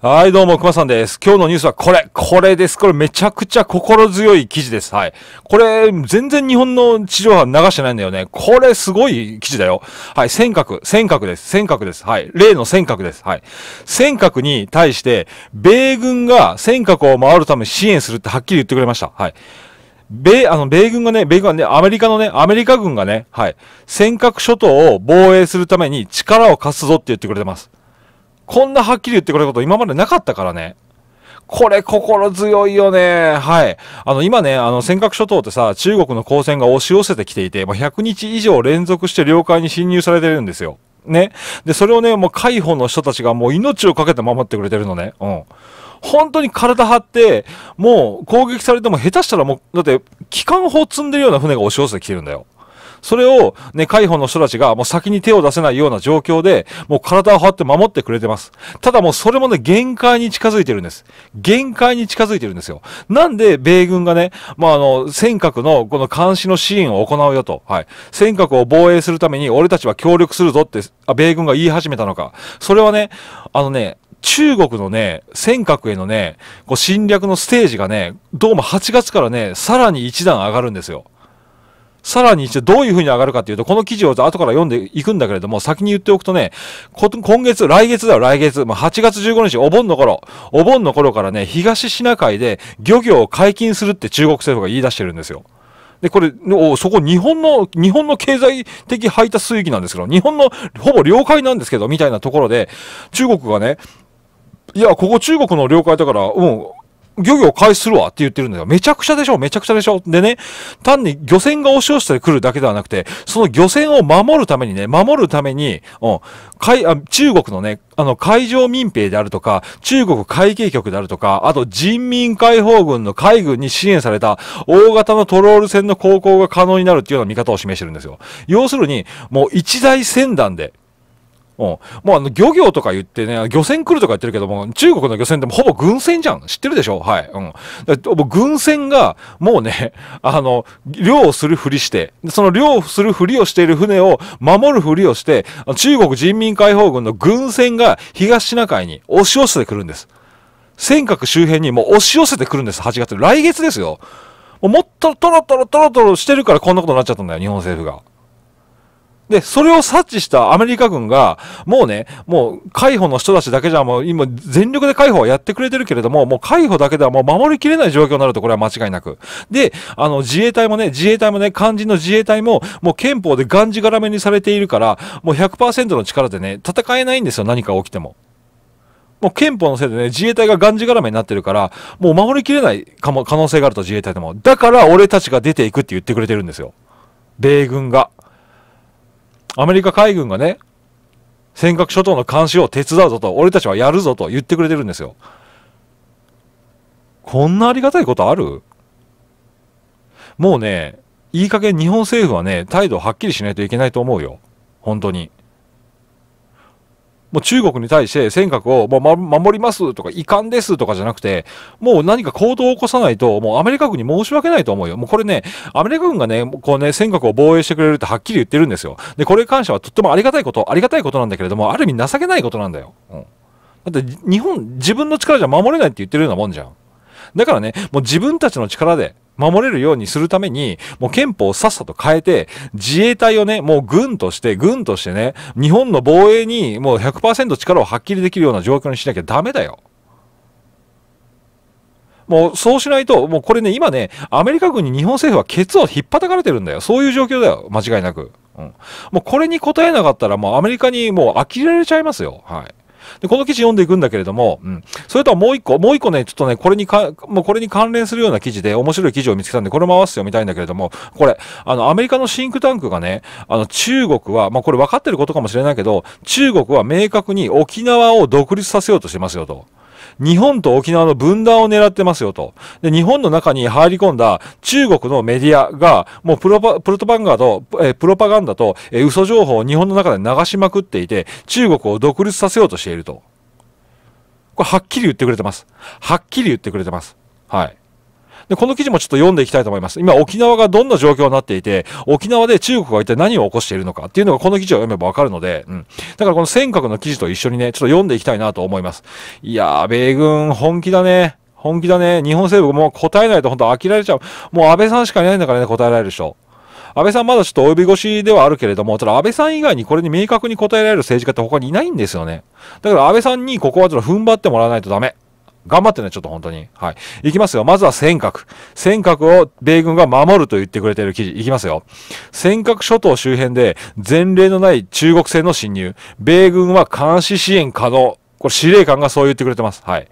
はい、どうも、熊さんです。今日のニュースはこれ、これです。これめちゃくちゃ心強い記事です。はい。これ、全然日本の地上波流してないんだよね。これすごい記事だよ。はい、尖閣、尖閣です。尖閣です。はい。例の尖閣です。はい。尖閣に対して、米軍が尖閣を回るため支援するってはっきり言ってくれました。はい。米、あの、米軍がね、米軍がね、アメリカのね、アメリカ軍がね、はい、尖閣諸島を防衛するために力を貸すぞって言ってくれてます。こんなはっきり言ってくれること今までなかったからね。これ心強いよね。はい。あの、今ね、あの、尖閣諸島ってさ、中国の公船が押し寄せてきていて、ま100日以上連続して領海に侵入されてるんですよ。ね。で、それをね、もう海保の人たちがもう命を懸けて守ってくれてるのね。うん。本当に体張って、もう攻撃されても下手したらもう、だって、機関砲積んでるような船が押し寄せてきてるんだよ。それをね、海保の人たちがもう先に手を出せないような状況で、もう体を張って守ってくれてます。ただもうそれもね、限界に近づいてるんです。限界に近づいてるんですよ。なんで米軍がね、まあ、あの、尖閣のこの監視の支援を行うよと。はい。尖閣を防衛するために俺たちは協力するぞって、あ米軍が言い始めたのか。それはね、あのね、中国のね、尖閣へのね、こう侵略のステージがね、どうも8月からね、さらに一段上がるんですよ。さらに一応どういうふうに上がるかっていうと、この記事を後から読んでいくんだけれども、先に言っておくとね、今月、来月だよ、来月。まあ、8月15日、お盆の頃、お盆の頃からね、東シナ海で漁業を解禁するって中国政府が言い出してるんですよ。で、これ、そこ日本の、日本の経済的排他水域なんですけど、日本のほぼ領海なんですけど、みたいなところで、中国がね、いや、ここ中国の領海だから、うん、漁業開始するわって言ってるんだよ。めちゃくちゃでしょめちゃくちゃでしょでね、単に漁船が押し寄せてくるだけではなくて、その漁船を守るためにね、守るために、うん、海あ中国のね、あの、海上民兵であるとか、中国海警局であるとか、あと人民解放軍の海軍に支援された大型のトロール船の航行が可能になるっていうような見方を示してるんですよ。要するに、もう一大船団で、うん。もうあの、漁業とか言ってね、漁船来るとか言ってるけども、中国の漁船ってほぼ軍船じゃん。知ってるでしょはい。うん。だ軍船が、もうね、あの、漁をするふりして、その漁をするふりをしている船を守るふりをして、中国人民解放軍の軍船が東シナ海に押し寄せてくるんです。尖閣周辺にもう押し寄せてくるんです。8月。来月ですよ。もっとトロトロトロトロしてるからこんなことになっちゃったんだよ、日本政府が。で、それを察知したアメリカ軍が、もうね、もう解放の人たちだけじゃもう今全力で解放はやってくれてるけれども、もう解放だけではもう守りきれない状況になるとこれは間違いなく。で、あの自衛隊もね、自衛隊もね、肝心の自衛隊ももう憲法でがんじがらめにされているから、もう100%の力でね、戦えないんですよ、何か起きても。もう憲法のせいでね、自衛隊ががんじがらめになってるから、もう守りきれないかも、可能性があると自衛隊でも。だから俺たちが出ていくって言ってくれてるんですよ。米軍が。アメリカ海軍がね、尖閣諸島の監視を手伝うぞと、俺たちはやるぞと言ってくれてるんですよ。こんなありがたいことあるもうね、いい加減日本政府はね、態度をはっきりしないといけないと思うよ。本当に。もう中国に対して尖閣をもう守りますとか遺憾ですとかじゃなくて、もう何か行動を起こさないと、もうアメリカ軍に申し訳ないと思うよ。もうこれね、アメリカ軍がね、こうね、尖閣を防衛してくれるってはっきり言ってるんですよ。で、これに関してはとってもありがたいこと、ありがたいことなんだけれども、ある意味情けないことなんだよ。うん。だって日本、自分の力じゃ守れないって言ってるようなもんじゃん。だからね、もう自分たちの力で、守れるようにするために、もう憲法をさっさと変えて、自衛隊をね、もう軍として、軍としてね、日本の防衛にもう100%力を発揮できるような状況にしなきゃダメだよ。もうそうしないと、もうこれね、今ね、アメリカ軍に日本政府はケツを引ったかれてるんだよ。そういう状況だよ。間違いなく。うん、もうこれに応えなかったら、もうアメリカにもう呆れられちゃいますよ。はい。で、この記事読んでいくんだけれども、うん。それとはもう一個、もう一個ね、ちょっとね、これにか、もうこれに関連するような記事で、面白い記事を見つけたんで、これも合わせて読みたいんだけれども、これ、あの、アメリカのシンクタンクがね、あの、中国は、まあ、これ分かってることかもしれないけど、中国は明確に沖縄を独立させようとしてますよと。日本と沖縄の分断を狙ってますよと。で、日本の中に入り込んだ中国のメディアが、もうプロパ、プロトパンガーと、えプロパガンダと、え嘘情報を日本の中で流しまくっていて、中国を独立させようとしていると。これはっきり言ってくれてます。はっきり言ってくれてます。はい。で、この記事もちょっと読んでいきたいと思います。今、沖縄がどんな状況になっていて、沖縄で中国が一体何を起こしているのかっていうのがこの記事を読めばわかるので、うん。だからこの尖閣の記事と一緒にね、ちょっと読んでいきたいなと思います。いやー、米軍本気だね。本気だね。日本政府もう答えないと本当飽きられちゃう。もう安倍さんしかいないんだからね、答えられる人。安倍さんまだちょっと及び腰ではあるけれども、ただ安倍さん以外にこれに明確に答えられる政治家って他にいないんですよね。だから安倍さんにここはちょっと踏ん張ってもらわないとダメ。頑張ってね、ちょっと本当に。はい。いきますよ。まずは尖閣。尖閣を米軍が守ると言ってくれている記事。いきますよ。尖閣諸島周辺で前例のない中国船の侵入。米軍は監視支援可能。これ司令官がそう言ってくれてます。はい。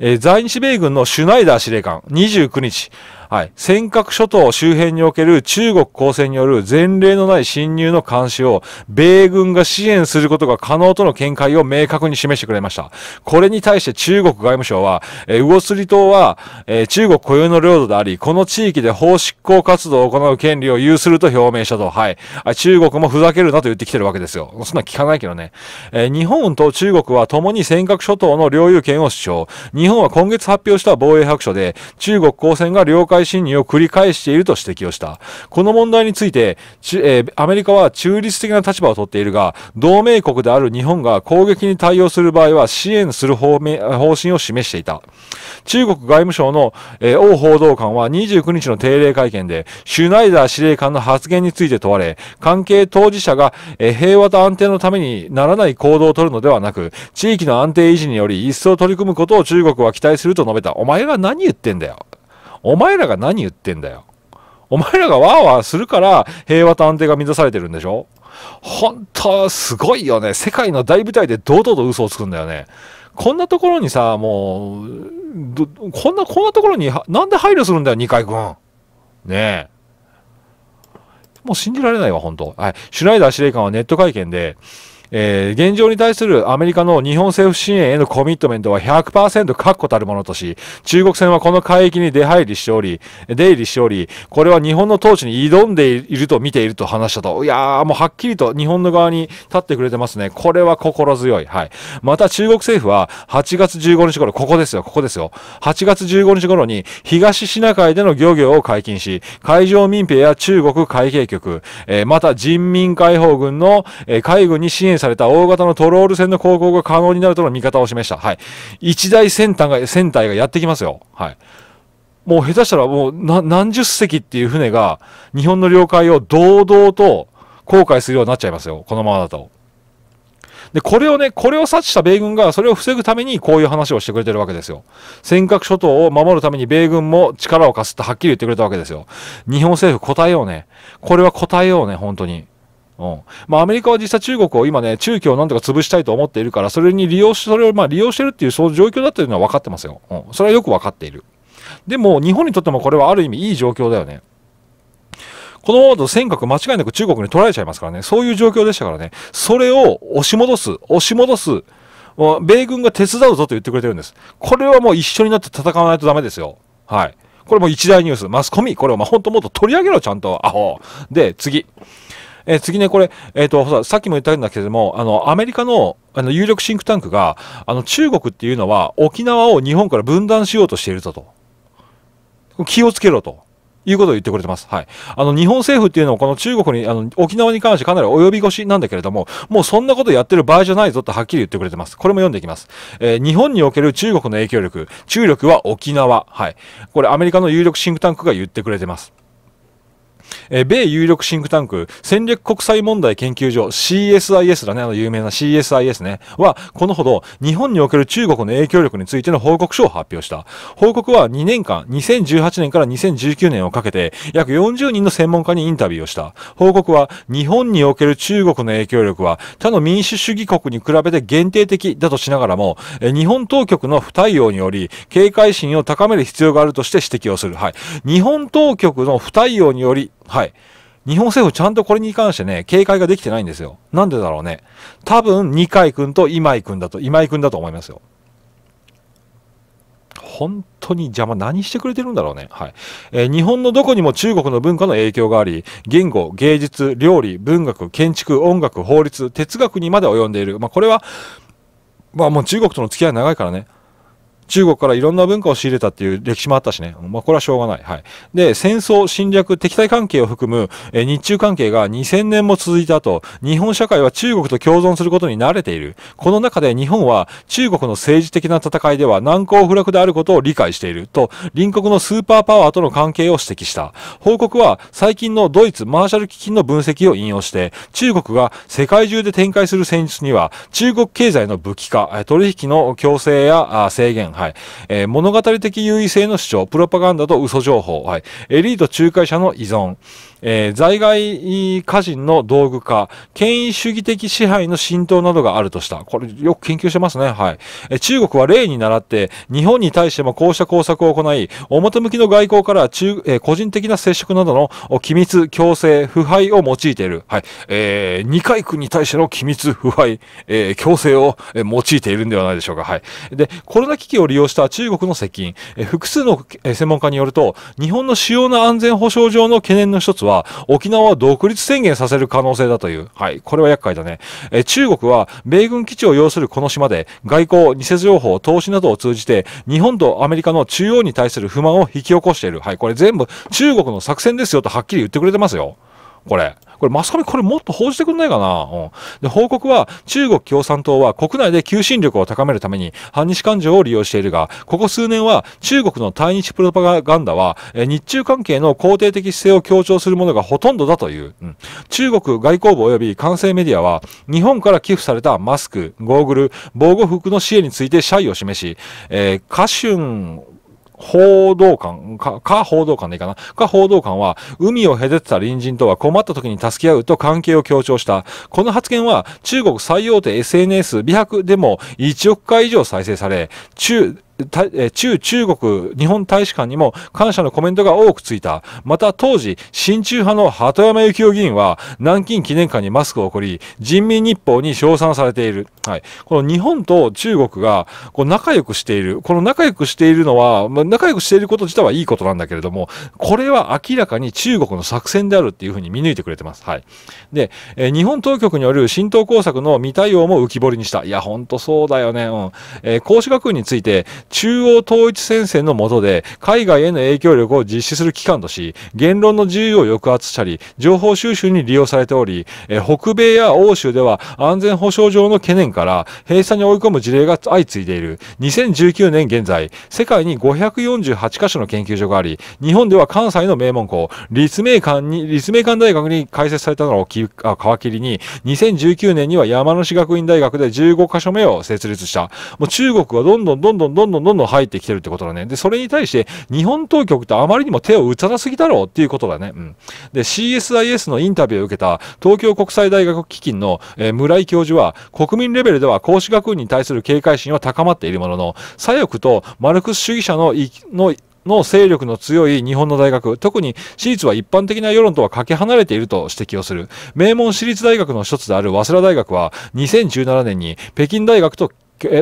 えー、在日米軍のシュナイダー司令官、29日、はい、尖閣諸島周辺における中国公船による前例のない侵入の監視を米軍が支援することが可能との見解を明確に示してくれました。これに対して中国外務省は、えー、魚釣島は、えー、中国固有の領土であり、この地域で法執行活動を行う権利を有すると表明したと。はい。中国もふざけるなと言ってきてるわけですよ。そんな聞かないけどね。えー、日本と中国は共に尖閣諸島の領有権を主張。日本は今月発表した防衛白書で、中国公船が領海介侵入を繰り返していると指摘をした。この問題について、えー、アメリカは中立的な立場をとっているが、同盟国である日本が攻撃に対応する場合は支援する方方針を示していた。中国外務省の、えー、王報道官は29日の定例会見で、シュナイダー司令官の発言について問われ、関係当事者が、えー、平和と安定のためにならない行動をとるのではなく、地域の安定維持により一層取り組むことを中国は期待すると述べた。お前が何言ってんだよ。お前らが何言ってんだよ。お前らがワーワーするから平和と安定が乱されてるんでしょ本当すごいよね。世界の大舞台で堂々と嘘をつくんだよね。こんなところにさ、もう、こんな、こんなところに、なんで配慮するんだよ、二階君。ねえ。もう信じられないわ、本当はい。シュナイダー司令官はネット会見で、えー、現状に対するアメリカの日本政府支援へのコミットメントは100%確固たるものとし、中国船はこの海域に出入りしており、出入りしており、これは日本の統治に挑んでいると見ていると話したと。いやー、もうはっきりと日本の側に立ってくれてますね。これは心強い。はい。また中国政府は8月15日頃、ここですよ、ここですよ。8月15日頃に東シナ海での漁業を解禁し、海上民兵や中国海警局、えー、また人民解放軍の、えー、海軍に支援された大型のトロール船の航行が可能になるとの見方を示した。はい。一大船体が、船体がやってきますよ。はい。もう下手したらもう何十隻っていう船が日本の領海を堂々と航海するようになっちゃいますよ。このままだと。で、これをね、これを察知した米軍がそれを防ぐためにこういう話をしてくれてるわけですよ。尖閣諸島を守るために米軍も力を貸すってはっきり言ってくれたわけですよ。日本政府答えようね。これは答えようね、本当に。うん。まあ、アメリカは実際中国を今ね、中共をなんとか潰したいと思っているから、それに利用し、それをまあ利用してるっていう、そういう状況だというのは分かってますよ。うん。それはよく分かっている。でも、日本にとってもこれはある意味いい状況だよね。このままだと尖閣間違いなく中国に取られちゃいますからね。そういう状況でしたからね。それを押し戻す、押し戻す。米軍が手伝うぞと言ってくれてるんです。これはもう一緒になって戦わないとダメですよ。はい。これも一大ニュース。マスコミ。これをまあ本当もっと取り上げろ、ちゃんと。アホ。で、次。えー、次ね、これ、えっ、ー、と、さっきも言ったんだけども、あの、アメリカの、あの、有力シンクタンクが、あの、中国っていうのは、沖縄を日本から分断しようとしているぞと。気をつけろと。いうことを言ってくれてます。はい。あの、日本政府っていうのは、この中国に、あの、沖縄に関してかなり及び腰なんだけれども、もうそんなことやってる場合じゃないぞってはっきり言ってくれてます。これも読んでいきます。えー、日本における中国の影響力、注力は沖縄。はい。これアメリカの有力シンクタンクが言ってくれてます。え米有力シンクタンク、戦略国際問題研究所、CSIS だね、あの有名な CSIS ね、は、このほど、日本における中国の影響力についての報告書を発表した。報告は2年間、2018年から2019年をかけて、約40人の専門家にインタビューをした。報告は、日本における中国の影響力は、他の民主主義国に比べて限定的だとしながらも、日本当局の不対応により、警戒心を高める必要があるとして指摘をする。はい。日本当局の不対応により、はい。日本政府ちゃんとこれに関してね、警戒ができてないんですよ。なんでだろうね。多分、二階君と今井君だと、今井君だと思いますよ。本当に邪魔、何してくれてるんだろうね。はい。えー、日本のどこにも中国の文化の影響があり、言語、芸術、料理、文学、建築、音楽、法律、哲学にまで及んでいる。まあ、これは、まあもう中国との付き合い長いからね。中国からいろんな文化を仕入れたっていう歴史もあったしね。まあ、これはしょうがない。はい。で、戦争、侵略、敵対関係を含む、え日中関係が2000年も続いた後、日本社会は中国と共存することに慣れている。この中で日本は中国の政治的な戦いでは難攻不落であることを理解していると、隣国のスーパーパワーとの関係を指摘した。報告は最近のドイツマーシャル基金の分析を引用して、中国が世界中で展開する戦術には、中国経済の武器化、取引の強制や制限、はい。えー、物語的優位性の主張、プロパガンダと嘘情報、はい。エリート仲介者の依存、えー、在外家人の道具化、権威主義的支配の浸透などがあるとした。これよく研究してますね。はい。え中国は例に倣って、日本に対してもこうした工作を行い、表向きの外交から中、えー、個人的な接触などの機密、強制、腐敗を用いている。はい。えー、二階区に対しての機密、腐敗、えー、強制を、用いているんではないでしょうか。はい。で、コロナ危機を利用した中国の接近、え複数の、専門家によると、日本の主要な安全保障上の懸念の一つは、は、沖縄は独立宣言させる可能性だという。はい。これは厄介だね。え中国は、米軍基地を要するこの島で、外交、偽情報、投資などを通じて、日本とアメリカの中央に対する不満を引き起こしている。はい。これ全部、中国の作戦ですよとはっきり言ってくれてますよ。これ。これ、マスコミこれもっと報じてくんないかな、うん、で、報告は、中国共産党は国内で求心力を高めるために反日感情を利用しているが、ここ数年は中国の対日プロパガンダは、え日中関係の肯定的姿勢を強調するものがほとんどだという。うん、中国外交部及び完成。メディアは、日本から寄付されたマスク、ゴーグル、防護服の支援について謝意を示し、えー、カシュン報道官、か、か報道官でいいかな。か報道官は、海を隔てた隣人とは困った時に助け合うと関係を強調した。この発言は、中国最大手 SNS 美白でも1億回以上再生され、中、中中国日本大使館にも感謝のコメントが多くついた。また当時、親中派の鳩山幸夫議員は南京記念館にマスクを送り、人民日報に称賛されている。はい。この日本と中国がこう仲良くしている。この仲良くしているのは、まあ、仲良くしていること自体はいいことなんだけれども、これは明らかに中国の作戦であるっていうふうに見抜いてくれてます。はい。で、えー、日本当局による浸透工作の未対応も浮き彫りにした。いや、ほんとそうだよね。うん。えー、孔子学院について、中央統一戦線の下で海外への影響力を実施する機関とし、言論の自由を抑圧したり、情報収集に利用されており、北米や欧州では安全保障上の懸念から閉鎖に追い込む事例が相次いでいる。2019年現在、世界に548カ所の研究所があり、日本では関西の名門校、立命館に、立命館大学に開設されたのを皮切りに、2019年には山梨学院大学で15カ所目を設立した。もう中国はどんどんどんどんどんどんどんどんどん入ってきてるってことだね。で、それに対して日本当局ってあまりにも手を打たなすぎだろうっていうことだね。うん。で、CSIS のインタビューを受けた東京国際大学基金の、えー、村井教授は、国民レベルでは孔子学院に対する警戒心は高まっているものの、左翼とマルクス主義者ののの勢力の強い日本の大学、特に私立は一般的な世論とはかけ離れていると指摘をする。名門私立大学の一つである早稲田大学は2017年に北京大学と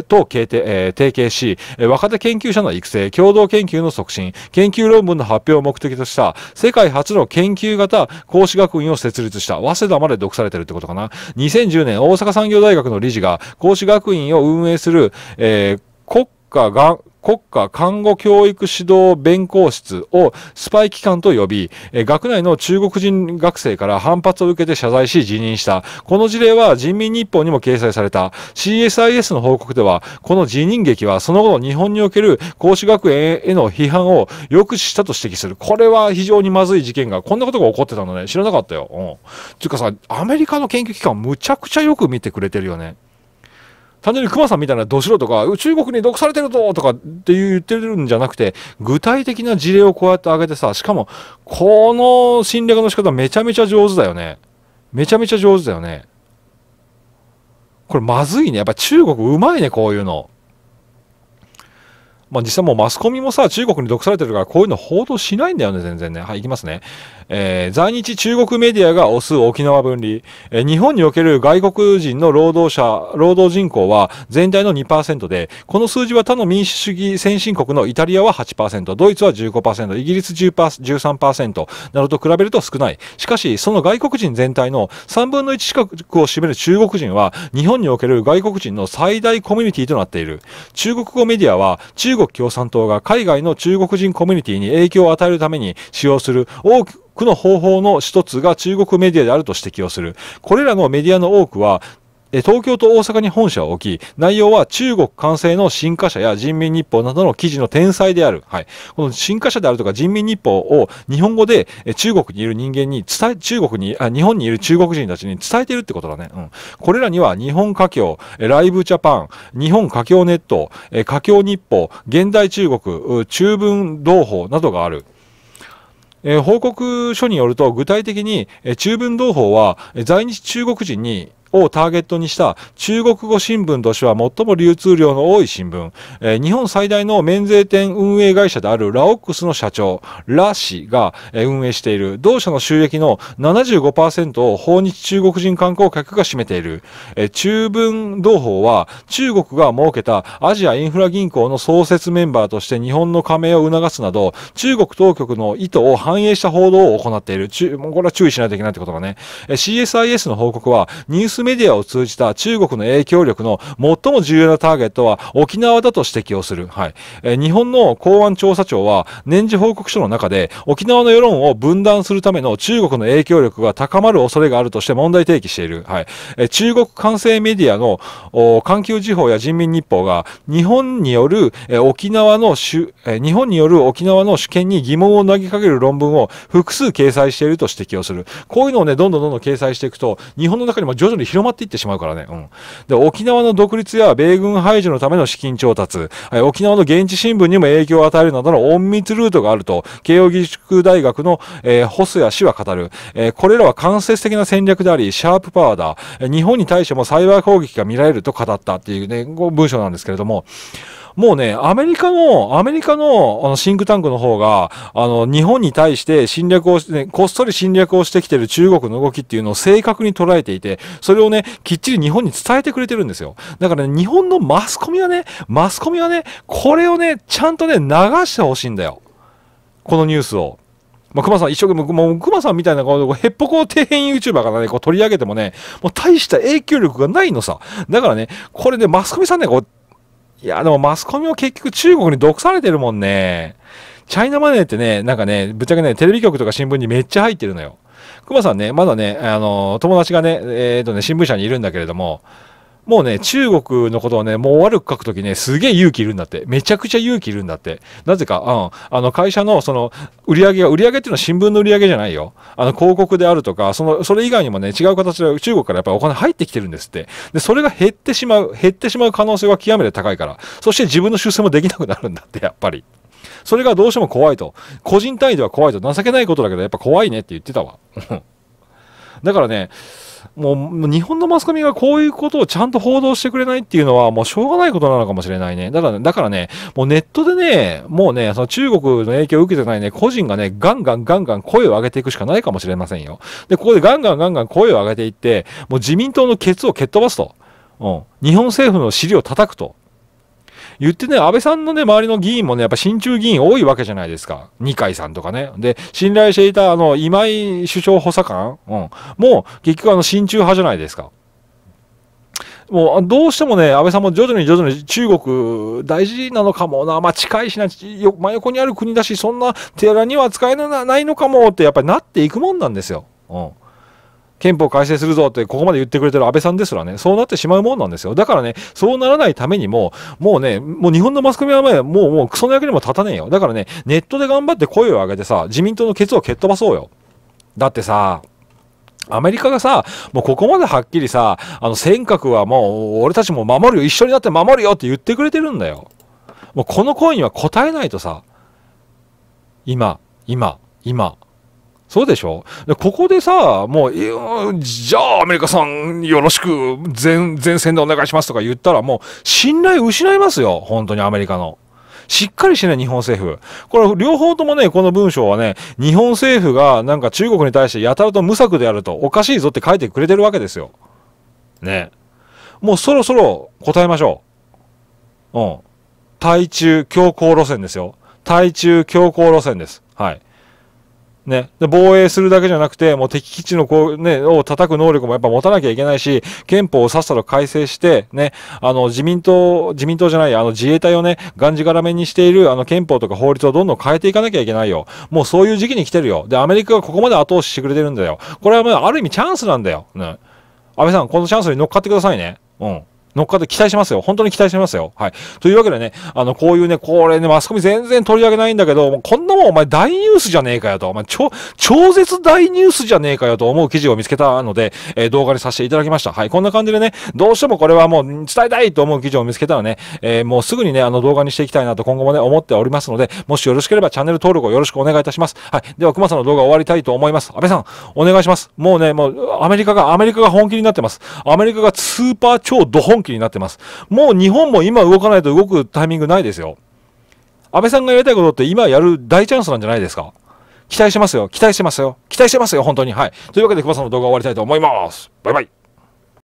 と提携し、若手研究者の育成、共同研究の促進、研究論文の発表を目的とした世界初の研究型講師学院を設立した。早稲田まで読されてるってことかな。2010年、大阪産業大学の理事が講師学院を運営する、えー国家が国家看護教育指導弁公室をスパイ機関と呼び、学内の中国人学生から反発を受けて謝罪し辞任した。この事例は人民日報にも掲載された CSIS の報告では、この辞任劇はその後の日本における孔子学園への批判を抑止したと指摘する。これは非常にまずい事件が、こんなことが起こってたのね。知らなかったよ。うん。つうかさ、アメリカの研究機関むちゃくちゃよく見てくれてるよね。単純に熊さんみたいなど素人か、中国に毒されてるぞとかって言ってるんじゃなくて、具体的な事例をこうやって挙げてさ、しかも、この侵略の仕方めちゃめちゃ上手だよね。めちゃめちゃ上手だよね。これまずいね。やっぱ中国うまいね、こういうの。まあ、実際もうマスコミもさ、中国に毒されてるから、こういうの報道しないんだよね、全然ね。はい、いきますね。えー、在日中国メディアが推す沖縄分離。えー、日本における外国人の労働者、労働人口は全体の2%で、この数字は他の民主主義先進国のイタリアは8%、ドイツは15%、イギリス13%などと比べると少ない。しかし、その外国人全体の3分の1近くを占める中国人は、日本における外国人の最大コミュニティとなっている。中国語メディアは、中国共産党が海外の中国人コミュニティに影響を与えるために使用する多くの方法の一つが中国メディアであると指摘をする。これらのメディアの多くは東京と大阪に本社を置き、内容は中国完成の新華社や人民日報などの記事の天才である。はい。この新華社であるとか人民日報を日本語で中国にいる人間に伝え、中国に、あ日本にいる中国人たちに伝えてるってことだね。うん。これらには日本華僑、ライブジャパン、日本華僑ネット、華僑日報、現代中国、中文同胞などがある。え報告書によると具体的に、え中文同胞は在日中国人にをターゲットにした中国語新聞としては最も流通量の多い新聞、えー、日本最大の免税店運営会社であるラオックスの社長、ラ氏が、運営している同社の収益の75%を訪日中国人観光客が占めている、えー、中文同法は中国が設けたアジアインフラ銀行の創設メンバーとして日本の加盟を促すなど中国当局の意図を反映した報道を行っている。これは注意しないといけないってことだね。えー、CSIS の報告はニューススメディアを通じた中国の影響力の最も重要なターゲットは沖縄だと指摘をする。はい。えー、日本の公安調査庁は年次報告書の中で沖縄の世論を分断するための中国の影響力が高まる恐れがあるとして問題提起している。はい。えー、中国官製メディアの環球時報や人民日報が日本による、えー、沖縄の主、えー、日本による沖縄の主権に疑問を投げかける論文を複数掲載していると指摘をする。こういうのをね、どんどんどんどん掲載していくと、日本の中にも徐々に広まっていってしまうからね。うん。で、沖縄の独立や米軍排除のための資金調達、え沖縄の現地新聞にも影響を与えるなどの隠密ルートがあると、慶応義塾大学の、えー、細谷氏は語る。えー、これらは間接的な戦略であり、シャープパワーだ。え日本に対してもサイバー攻撃が見られると語ったっていうね、文章なんですけれども、もうね、アメリカの、アメリカのあのシンクタンクの方が、あの、日本に対して侵略をして、ね、こっそり侵略をしてきてる中国の動きっていうのを正確に捉えていて、それをね、きっちり日本に伝えてくれてるんですよ。だからね、日本のマスコミはね、マスコミはね、これをね、ちゃんとね、流してほしいんだよ。このニュースを。まあ、熊さん、一生懸命、もう熊さんみたいなこで、へっぽこ底辺 YouTuber からね、こう取り上げてもね、もう大した影響力がないのさ。だからね、これね、マスコミさんね、こう、いや、でもマスコミも結局中国に毒されてるもんね。チャイナマネーってね、なんかね、ぶっちゃけね、テレビ局とか新聞にめっちゃ入ってるのよ。熊さんね、まだね、あの、友達がね、えっ、ー、とね、新聞社にいるんだけれども、もうね、中国のことをね、もう悪く書くときね、すげえ勇気いるんだって。めちゃくちゃ勇気いるんだって。なぜか、うん。あの、会社の、その、売り上げが、売り上げっていうのは新聞の売り上げじゃないよ。あの、広告であるとか、その、それ以外にもね、違う形で中国からやっぱりお金入ってきてるんですって。で、それが減ってしまう、減ってしまう可能性は極めて高いから。そして自分の出世もできなくなるんだって、やっぱり。それがどうしても怖いと。個人単位では怖いと。情けないことだけど、やっぱ怖いねって言ってたわ。だからね、もう日本のマスコミがこういうことをちゃんと報道してくれないっていうのはもうしょうがないことなのかもしれないね。だから、だからね、もうネットでね、もうね、その中国の影響を受けてないね、個人がね、ガンガンガンガン声を上げていくしかないかもしれませんよ。で、ここでガンガンガンガン声を上げていって、もう自民党のケツを蹴っ飛ばすと。うん。日本政府の尻を叩くと。言ってね、安倍さんのね、周りの議員もね、やっぱ親中議員多いわけじゃないですか。二階さんとかね。で、信頼していた、あの、今井首相補佐官、うん、もう、結局あの、親中派じゃないですか。もうどうしてもね、安倍さんも徐々に徐々に中国大事なのかもな、まあ近いしな、真横にある国だし、そんな手荒には使えないのかもってやっぱりなっていくもんなんですよ。うん。憲法改正するぞってここまで言ってくれてる安倍さんですらね、そうなってしまうもんなんですよ。だからね、そうならないためにも、もうね、もう日本のマスコミは前、もう、もうクソの役にも立たねえよ。だからね、ネットで頑張って声を上げてさ、自民党のケツを蹴っ飛ばそうよ。だってさ、アメリカがさ、もうここまではっきりさ、あの尖閣はもう俺たちも守るよ、一緒になって守るよって言ってくれてるんだよ。もうこの声には答えないとさ、今、今、今、そうでしょでここでさ、もう、じゃあアメリカさんよろしく、前、線でお願いしますとか言ったらもう信頼失いますよ。本当にアメリカの。しっかりしない日本政府。これ両方ともね、この文章はね、日本政府がなんか中国に対してやたらと無策であるとおかしいぞって書いてくれてるわけですよ。ね。もうそろそろ答えましょう。うん。対中強硬路線ですよ。対中強硬路線です。はい。ね、で防衛するだけじゃなくて、もう敵基地のこう、ね、を叩く能力もやっぱ持たなきゃいけないし、憲法をさっさと改正して、ね、あの、自民党、自民党じゃない、あの、自衛隊をね、がんじがらめにしている、あの、憲法とか法律をどんどん変えていかなきゃいけないよ。もうそういう時期に来てるよ。で、アメリカがここまで後押ししてくれてるんだよ。これはもう、ある意味チャンスなんだよ。ね。安倍さん、このチャンスに乗っかってくださいね。うん。乗っかって期待しますよ。本当に期待しますよ。はい。というわけでね、あの、こういうね、これね、マスコミ全然取り上げないんだけど、こんなもんお前大ニュースじゃねえかよと、お前超、超絶大ニュースじゃねえかよと思う記事を見つけたので、えー、動画にさせていただきました。はい。こんな感じでね、どうしてもこれはもう伝えたいと思う記事を見つけたらね、えー、もうすぐにね、あの動画にしていきたいなと今後もね、思っておりますので、もしよろしければチャンネル登録をよろしくお願いいたします。はい。では、熊さんの動画終わりたいと思います。安倍さん、お願いします。もうね、もう、アメリカが、アメリカが本気になってます。アメリカがスーパー超ド本気になってます。もう日本も今動かないと動くタイミングないですよ。安倍さんがやりたいことって今やる大チャンスなんじゃないですか。期待してますよ。期待してますよ。期待してますよ。本当に。はい。というわけで、久保さんの動画終わりたいと思います。バイバイ。